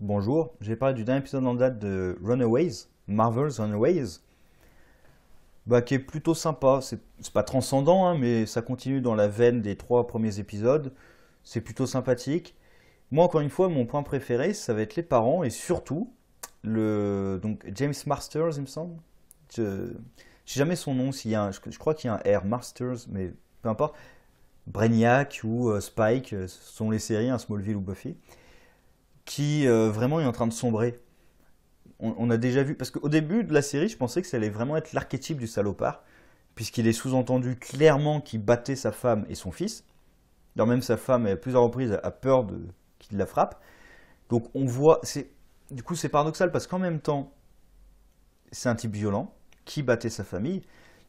Bonjour, j'ai parlé du dernier épisode en date de Runaways, Marvel's Runaways, bah, qui est plutôt sympa. C'est pas transcendant, hein, mais ça continue dans la veine des trois premiers épisodes. C'est plutôt sympathique. Moi, encore une fois, mon point préféré, ça va être les parents et surtout le donc James Masters, il me semble. Je, sais jamais son nom. S'il y a je, crois qu'il y a un R Masters, mais peu importe. Brainiac ou euh, Spike euh, ce sont les séries, hein, Smallville ou Buffy qui euh, vraiment est en train de sombrer. On, a déjà vu, parce qu'au début de la série, je pensais que ça allait vraiment être l'archétype du salopard, puisqu'il est sous-entendu clairement qu'il battait sa femme et son fils. Alors même sa femme, à plusieurs reprises, a peur de qu'il la frappe. Donc on voit, c'est du coup c'est paradoxal parce qu'en même temps, c'est un type violent qui battait sa famille,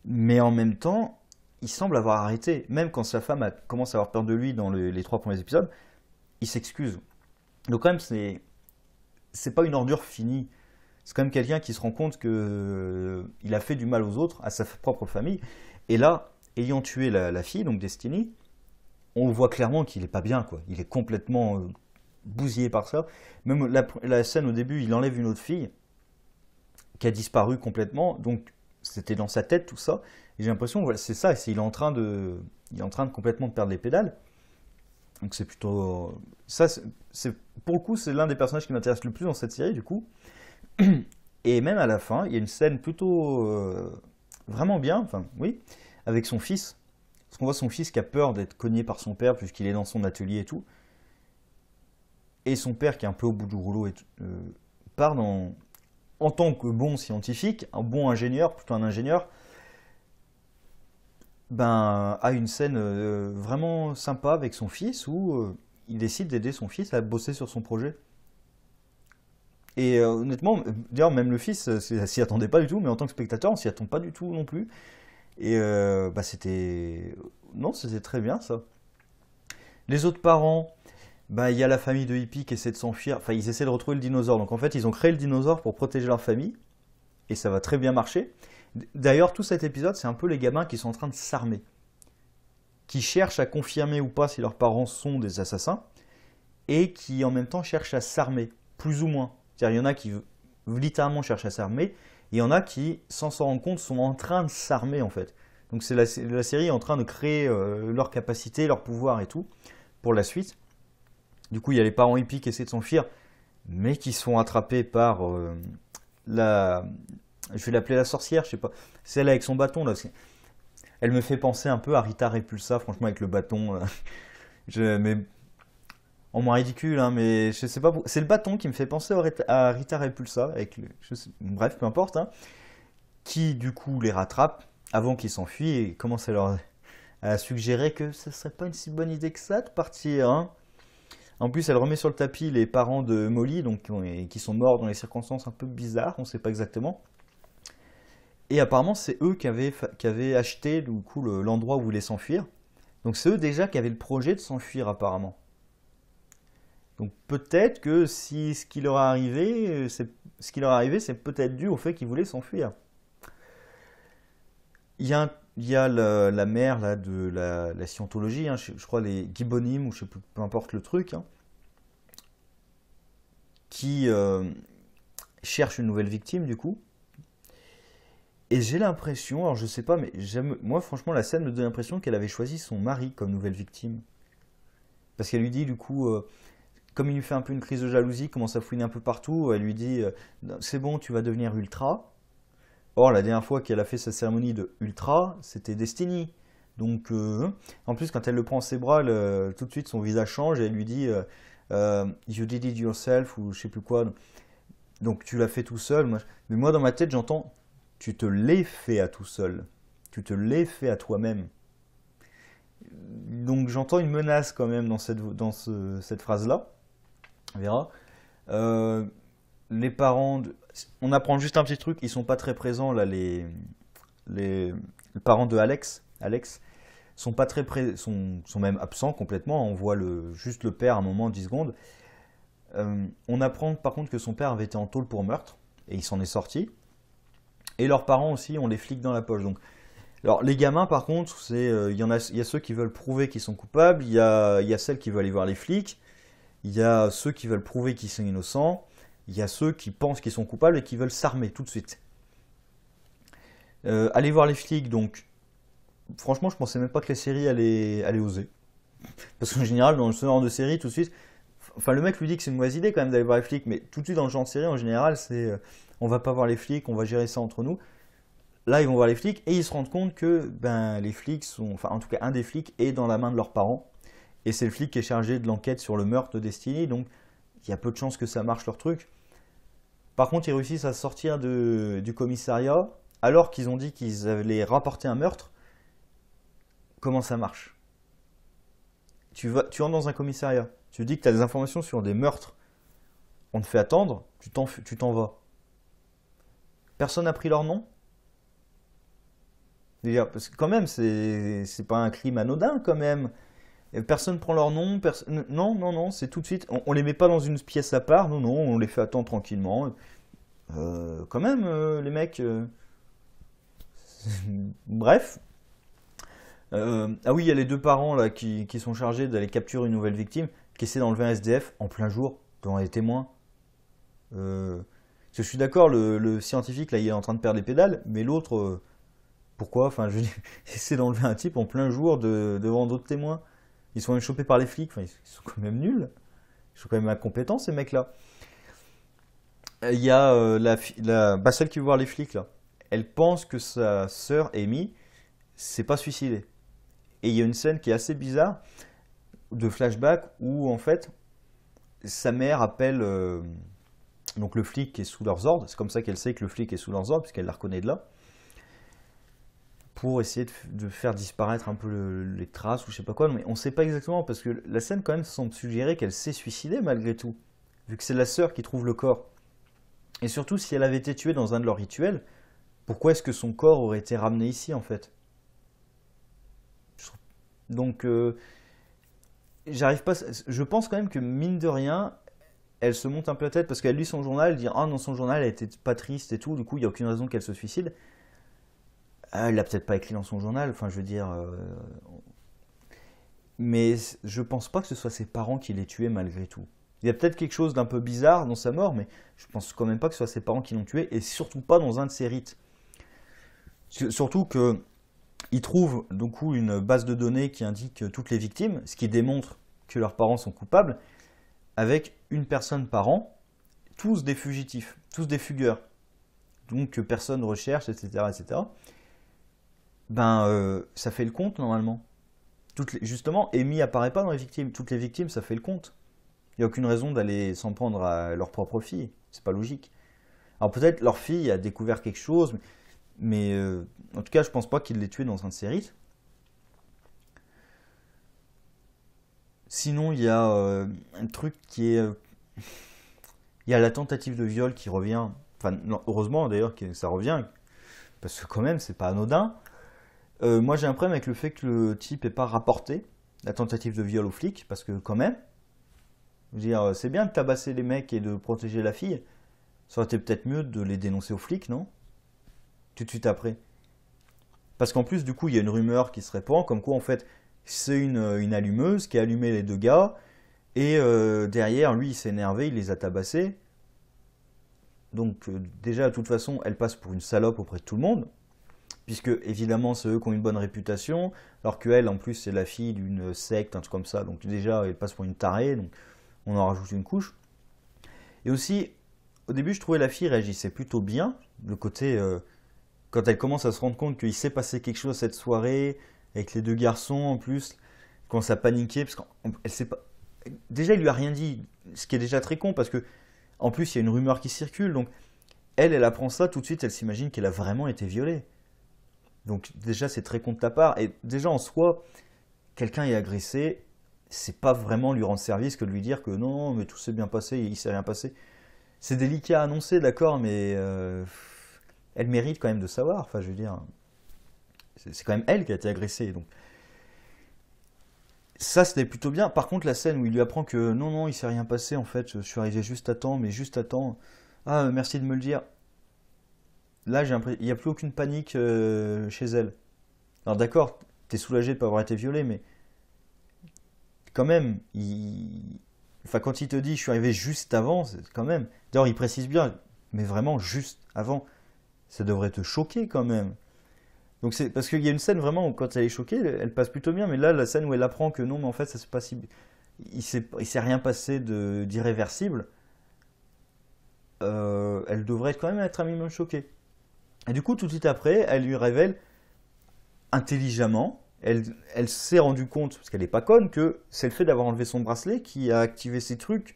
mais en même temps, il semble avoir arrêté. Même quand sa femme commence à avoir peur de lui dans les trois premiers épisodes, il s'excuse. Donc quand même, ce n'est pas une ordure finie. C'est quand même quelqu'un qui se rend compte qu'il euh, a fait du mal aux autres, à sa propre famille. Et là, ayant tué la, fille, donc Destiny, on voit clairement qu'il n'est pas bien, quoi. Il est complètement euh, bousillé par ça. Même la, scène au début, il enlève une autre fille qui a disparu complètement. Donc c'était dans sa tête tout ça. j'ai l'impression, voilà, c'est ça. il est en train de, il est en train de complètement perdre les pédales. Donc c'est plutôt... Ça, c'est pour le coup, c'est l'un des personnages qui m'intéresse le plus dans cette série, du coup. Et même à la fin, il y a une scène plutôt... Euh, vraiment bien, enfin, oui, avec son fils. Parce qu'on voit son fils qui a peur d'être cogné par son père, puisqu'il est dans son atelier et tout. Et son père, qui est un peu au bout du rouleau, et, euh, part En tant que bon scientifique, un bon ingénieur, plutôt un ingénieur, ben, euh, a une scène euh, vraiment sympa avec son fils où euh, il décide d'aider son fils à bosser sur son projet. Et honnêtement, d'ailleurs même le fils s'y attendait pas du tout, mais en tant que spectateur, on s'y attend pas du tout non plus. Et bah, c'était... Non, c'était très bien ça. Les autres parents, bah, il y a la famille de Hippie qui essaie de s'enfuir, enfin ils essaient de retrouver le dinosaure. Donc en fait, ils ont créé le dinosaure pour protéger leur famille, et ça va très bien marcher. D'ailleurs, tout cet épisode, c'est un peu les gamins qui sont en train de s'armer, qui cherchent à confirmer ou pas si leurs parents sont des assassins, et qui en même temps cherchent à s'armer, plus ou moins. C'est-à-dire, il y en a qui littéralement cherchent à s'armer, il y en a qui, sans s'en rendre compte, sont en train de s'armer en fait. Donc c'est la, série est en train de créer leurs leur capacité, leur pouvoir et tout pour la suite. Du coup, il y a les parents hippies qui essaient de s'enfuir, mais qui sont attrapés par euh, la, je vais l'appeler la sorcière, je sais pas, celle avec son bâton là. Elle me fait penser un peu à Rita Repulsa, franchement, avec le bâton. Je, mais en moins ridicule, hein, mais je sais pas. C'est le bâton qui me fait penser à Rita Repulsa, avec le... bref, peu importe, hein, qui du coup les rattrape avant qu'ils s'enfuient et commence à leur à suggérer que ce serait pas une si bonne idée que ça de partir. Hein. En plus, elle remet sur le tapis les parents de Molly, donc qui sont morts dans les circonstances un peu bizarres, on ne sait pas exactement. Et apparemment, c'est eux qui avaient, acheté l'endroit où ils voulaient s'enfuir. Donc c'est eux déjà qui avaient le projet de s'enfuir apparemment. Donc peut-être que si ce qui leur est arrivé, c'est ce qui leur est arrivé, c'est peut-être dû au fait qu'ils voulaient s'enfuir. Il y a, la, mère de la, scientologie, hein, je, crois les gibbonimes ou je sais peu importe le truc, hein, qui euh, cherche une nouvelle victime du coup et j'ai l'impression, alors je sais pas, mais moi franchement la scène me donne l'impression qu'elle avait choisi son mari comme nouvelle victime. Parce qu'elle lui dit du coup, euh, comme il lui fait un peu une crise de jalousie, commence à fouiner un peu partout, elle lui dit euh, c'est bon, tu vas devenir ultra. Or la dernière fois qu'elle a fait sa cérémonie de ultra, c'était Destiny. Donc euh, en plus quand elle le prend en ses bras, tout de suite son visage change et elle lui dit you did it yourself ou je sais plus quoi. donc tu l'as fait tout seul. Mais moi dans ma tête j'entends tu te l'es fait à tout seul. Tu te l'es fait à toi-même. Donc j'entends une menace quand même dans cette, dans cette phrase-là. On verra. Euh, les parents, on apprend juste un petit truc, ils sont pas très présents là, les, les... parents de Alex, Alex, sont pas très sont... même absents complètement. On voit le, juste le père à un moment, 10 secondes. Euh, on apprend par contre que son père avait été en tôle pour meurtre et il s'en est sorti. Et leurs parents aussi ont les flics dans la poche. Donc, alors les gamins par contre, il euh, y en a, y a ceux qui veulent prouver qu'ils sont coupables, il y a, celles qui veulent aller voir les flics, il y a ceux qui veulent prouver qu'ils sont innocents, il y a ceux qui pensent qu'ils sont coupables et qui veulent s'armer tout de suite. Euh, aller voir les flics, donc franchement, je pensais même pas que la série allait, oser. Parce qu'en général, dans le genre de série, tout de suite, enfin le mec lui dit que c'est une mauvaise idée quand même d'aller voir les flics, mais tout de suite dans le genre de série, en général, c'est euh, on va pas voir les flics, on va gérer ça entre nous. Là, ils vont voir les flics et ils se rendent compte que ben, les flics sont, enfin en tout cas un des flics est dans la main de leurs parents et c'est le flic qui est chargé de l'enquête sur le meurtre de Destiny, donc il y a peu de chances que ça marche leur truc. Par contre, ils réussissent à sortir de, du commissariat alors qu'ils ont dit qu'ils allaient rapporter un meurtre. Comment ça marche tu, vas, tu entres dans un commissariat, tu dis que tu as des informations sur des meurtres, on te fait attendre, tu t'en vas. Personne n'a pris leur nom Déjà, parce que quand même, c'est pas un crime anodin quand même. Personne prend leur nom, non, non, non, c'est tout de suite. On, ne les met pas dans une pièce à part, non, non, on les fait attendre tranquillement. Euh, quand même, euh, les mecs. Euh, bref. ah oui, il y a les deux parents là qui, qui sont chargés d'aller capturer une nouvelle victime qui dans d'enlever un SDF en plein jour devant les témoins je suis d'accord, le, scientifique, là, il est en train de perdre les pédales, mais l'autre, euh, pourquoi Enfin, je d'enlever un type en plein jour devant d'autres témoins. Ils sont même chopés par les flics, ils sont quand même nuls. Ils sont quand même incompétents, ces mecs-là. Euh, il y a euh, la, la bah, celle qui veut voir les flics, là. Elle pense que sa sœur, Amy, s'est pas suicidée. Et il y a une scène qui est assez bizarre de flashback où, en fait, sa mère appelle... Donc le flic est sous leurs ordres, c'est comme ça qu'elle sait que le flic est sous leurs ordres, puisqu'elle la reconnaît de là, pour essayer de, faire disparaître un peu les traces ou je sais pas quoi, mais on sait pas exactement, parce que la scène quand même semble suggérer qu'elle s'est suicidée malgré tout, vu que c'est la sœur qui trouve le corps. Et surtout, si elle avait été tuée dans un de leurs rituels, pourquoi est-ce que son corps aurait été ramené ici en fait Donc, euh, j'arrive pas. Je pense quand même que mine de rien, elle se monte un peu la tête parce qu'elle lit son journal, elle dit Ah oh dans son journal, elle était pas triste et tout, du coup, il n'y a aucune raison qu'elle se suicide. Ah, elle l'a peut-être pas écrit dans son journal, enfin, je veux dire. Euh, mais je pense pas que ce soit ses parents qui l'aient tué malgré tout. Il y a peut-être quelque chose d'un peu bizarre dans sa mort, mais je pense quand même pas que ce soit ses parents qui l'ont tué, et surtout pas dans un de ses rites. Surtout que ils trouve du coup une base de données qui indique toutes les victimes, ce qui démontre que leurs parents sont coupables, avec une personne par an, tous des fugitifs, tous des fugueurs, donc que personne recherche, etc., etc. Ben, euh, ça fait le compte normalement. justement, Amy apparaît pas dans les victimes. Toutes les victimes, ça fait le compte. Il n'y a aucune raison d'aller s'en prendre à leur propre fille. C'est pas logique. Alors peut-être leur fille a découvert quelque chose, mais, euh, en tout cas, je pense pas qu'il l'ait tuée dans un de ses rites. Sinon, il y a euh, un truc qui est. Euh, il y a la tentative de viol qui revient. Enfin, heureusement d'ailleurs que ça revient, parce que quand même, c'est pas anodin. Euh, moi, j'ai un problème avec le fait que le type n'ait pas rapporté la tentative de viol aux flics, parce que quand même, dire, c'est bien de tabasser les mecs et de protéger la fille. Ça aurait été peut-être mieux de les dénoncer aux flics, non Tout de suite après. Parce qu'en plus, du coup, il y a une rumeur qui se répand, comme quoi, en fait, c'est euh, une, allumeuse qui a allumé les deux gars, et euh, derrière, lui, il s'est énervé, il les a tabassés. Donc euh, déjà, de toute façon, elle passe pour une salope auprès de tout le monde, puisque évidemment, c'est eux qui ont une bonne réputation, alors qu'elle, en plus, c'est la fille d'une secte, un truc comme ça, donc déjà, elle passe pour une tarée, donc on en rajoute une couche. Et aussi, au début, je trouvais la fille réagissait plutôt bien, le côté... quand elle commence à se rendre compte qu'il s'est passé quelque chose cette soirée, avec les deux garçons en plus. quand ça paniquait, parce qu'elle sait pas. Déjà, il lui a rien dit, ce qui est déjà très con parce que en plus il y a une rumeur qui circule. Donc elle, elle apprend ça tout de suite. Elle s'imagine qu'elle a vraiment été violée. Donc déjà, c'est très con de ta part. Et déjà en soi, quelqu'un est agressé, c'est pas vraiment lui rendre service que de lui dire que non, mais tout s'est bien passé, il s'est rien passé. C'est délicat à annoncer, d'accord, mais euh, elle mérite quand même de savoir. Enfin, je veux dire, c'est quand même elle qui a été agressée. Donc. Ça, c'était plutôt bien. Par contre, la scène où il lui apprend que non, non, il s'est rien passé, en fait, je suis arrivé juste à temps, mais juste à temps. Ah, euh, merci de me le dire. Là, j'ai il n'y a plus aucune panique euh, chez elle. Alors d'accord, t'es soulagé de pas avoir été violé, mais quand même, il... quand il te dit je suis arrivé juste avant, c'est quand même. D'ailleurs, il précise bien, mais vraiment juste avant. Ça devrait te choquer quand même. Donc c'est parce qu'il y a une scène vraiment où quand elle est choquée, elle, passe plutôt bien, mais là la scène où elle apprend que non, mais en fait ça ne il s'est rien passé d'irréversible, euh, elle devrait quand même être un minimum choquée. Et du coup tout de suite après, elle lui révèle intelligemment, elle, elle s'est rendue compte parce qu'elle n'est pas conne que c'est le fait d'avoir enlevé son bracelet qui a activé ces trucs.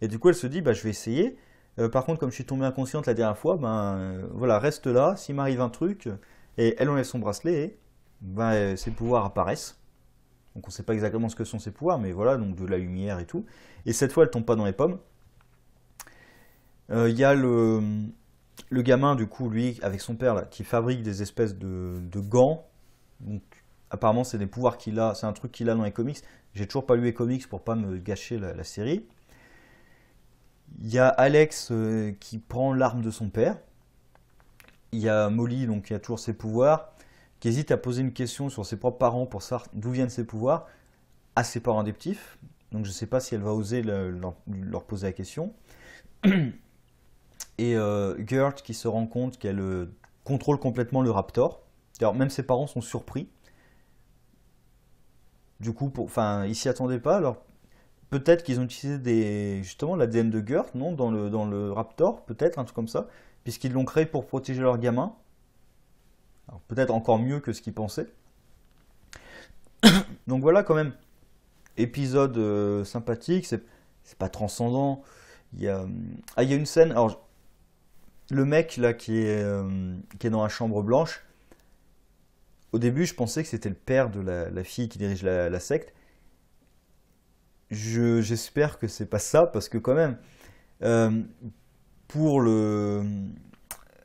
Et du coup elle se dit bah je vais essayer. Euh, par contre comme je suis tombée inconsciente la dernière fois, ben euh, voilà reste là. S'il m'arrive un truc et elle enlève son bracelet et ben, euh, ses pouvoirs apparaissent. Donc on ne sait pas exactement ce que sont ses pouvoirs, mais voilà, donc de la lumière et tout. Et cette fois, elle ne tombe pas dans les pommes. Euh, il y a le, gamin, du coup, lui, avec son père, qui fabrique des espèces de, gants. Donc, apparemment, c'est des pouvoirs qu'il a, c'est un truc qu'il a dans les comics. J'ai toujours pas lu les comics pour pas me gâcher la, série. Il y a Alex euh, qui prend l'arme de son père, il y a Molly, donc il a toujours ses pouvoirs, qui hésite à poser une question sur ses propres parents pour savoir d'où viennent ses pouvoirs à ses parents déptifs. Donc je ne sais pas si elle va oser leur, poser la question. Et euh, Gert qui se rend compte qu'elle euh, contrôle complètement le Raptor. Alors même ses parents sont surpris. Du coup, enfin, ils s'y attendaient pas. Alors peut-être qu'ils ont utilisé des, justement l'ADN de Gert, non, dans le, dans le Raptor, peut-être un truc comme ça puisqu'ils l'ont créé pour protéger leurs gamins. Peut-être encore mieux que ce qu'ils pensaient. Donc voilà quand même, épisode euh, sympathique, c'est pas transcendant. Il y a, ah, il y a une scène, alors le mec là euh, qui est, dans la chambre blanche, au début je pensais que c'était le père de la, fille qui dirige la, secte. J'espère que c'est pas ça, parce que quand même, euh, pour le,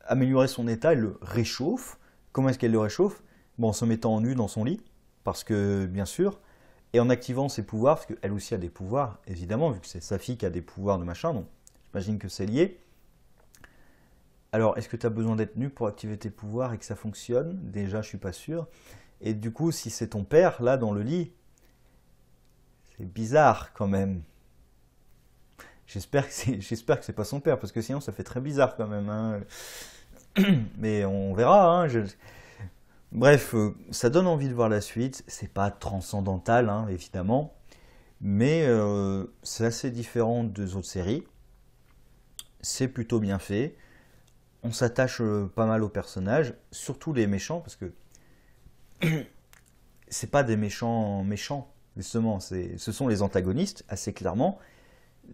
améliorer son état, elle le réchauffe. Comment est-ce qu'elle le réchauffe bon, En se mettant en nu dans son lit, parce que bien sûr, et en activant ses pouvoirs, parce qu'elle aussi a des pouvoirs, évidemment, vu que c'est sa fille qui a des pouvoirs de machin, donc j'imagine que c'est lié. Alors, est-ce que tu as besoin d'être nu pour activer tes pouvoirs et que ça fonctionne Déjà, je suis pas sûr. Et du coup, si c'est ton père, là, dans le lit, c'est bizarre quand même. J'espère que c'est, j'espère que c'est pas son père, parce que sinon ça fait très bizarre quand même. Hein. Mais on verra. Hein, bref, euh, ça donne envie de voir la suite. C'est pas transcendantal, hein, évidemment, mais euh, c'est assez différent des autres séries. C'est plutôt bien fait. On s'attache euh, pas mal aux personnages, surtout les méchants, parce que c'est pas des méchants méchants, justement. C'est, ce sont les antagonistes, assez clairement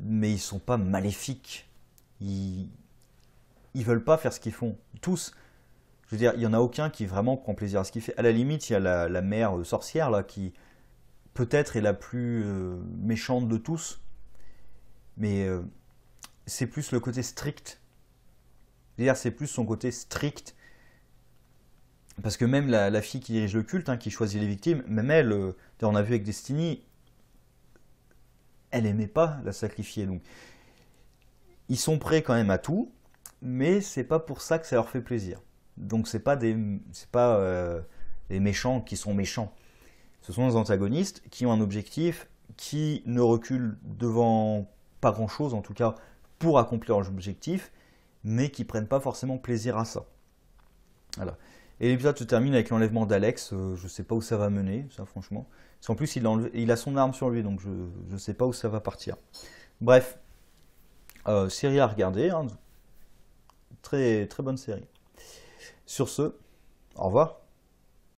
mais ils ne sont pas maléfiques. Ils, ne veulent pas faire ce qu'ils font. Tous, je veux dire, il n'y en a aucun qui vraiment prend plaisir à ce qu'il fait. À la limite, il y a la, mère euh, sorcière là qui peut-être est la plus euh, méchante de tous, mais euh, c'est plus le côté strict. C'est-à-dire, c'est plus son côté strict. Parce que même la, fille qui dirige le culte, hein, qui choisit les victimes, même elle, on a vu avec Destiny, elle aimait pas la sacrifier. Donc, ils sont prêts quand même à tout, mais c'est pas pour ça que ça leur fait plaisir. Donc, c'est pas des, pas euh, les méchants qui sont méchants. Ce sont des antagonistes qui ont un objectif, qui ne reculent devant pas grand chose, en tout cas pour accomplir leur objectif, mais qui prennent pas forcément plaisir à ça. Et l'épisode se termine avec l'enlèvement d'Alex. Euh, je sais pas où ça va mener, ça, franchement. Parce plus, il a, il a, son arme sur lui, donc je ne sais pas où ça va partir. Bref, euh, série à regarder. Hein. Très, très bonne série. Sur ce, au revoir.